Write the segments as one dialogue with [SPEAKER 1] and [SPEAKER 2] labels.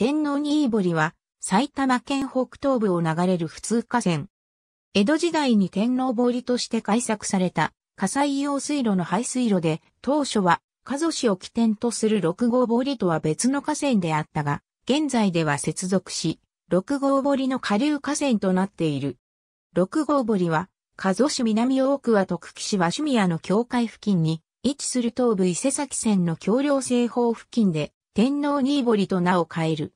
[SPEAKER 1] 天皇
[SPEAKER 2] に堀は埼玉県北東部を流れる普通河川。江戸時代に天皇堀として開削された火災用水路の排水路で当初は加須市を起点とする六号堀とは別の河川であったが、現在では接続し、六号堀の下流河川となっている。六号堀は、加須市南大区は徳喜市は趣味屋の境界付近に位置する東部伊勢崎線の橋梁西方付近で、天皇新堀と名を変える。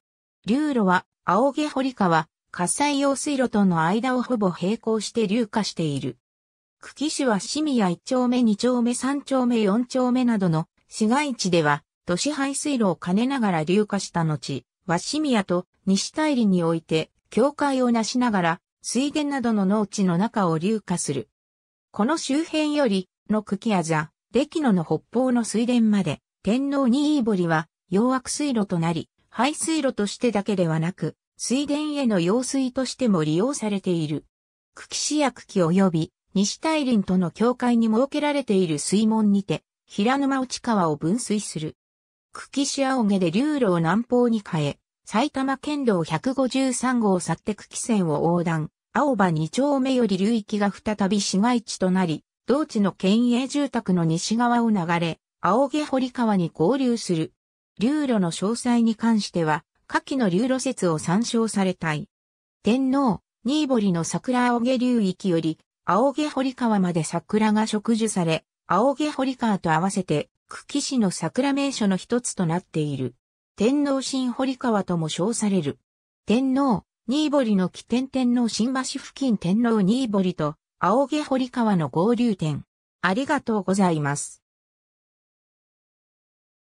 [SPEAKER 2] 流路は、青毛堀川、火災用水路との間をほぼ並行して流下している。久喜市は市民や1丁目2丁目3丁目4丁目などの市街地では都市排水路を兼ねながら流下した後、和市宮と西大理において境界をなしながら水田などの農地の中を流下する。この周辺よりの久喜や座、歴野の北方の水田まで天皇に飯堀は洋悪水路となり、排水路としてだけではなく、水田への用水としても利用されている。久喜市や久喜及び西大林との境界に設けられている水門にて、平沼内川を分水する。久喜市青毛で流路を南方に変え、埼玉県道153号を去って久喜線を横断、青葉2丁目より流域が再び市街地となり、同地の県営住宅の西側を流れ、青毛堀川に合流する。流路の詳細に関しては、下記の流路説を参照されたい。天皇、新堀の桜青毛流域より、青毛堀川まで桜が植樹され、青毛堀川と合わせて、久喜市の桜名所の一つとなっている。天皇新堀川とも称される。天皇、新堀の起点天皇新橋付近天皇新堀と、青毛堀川の合流点。ありがとうございます。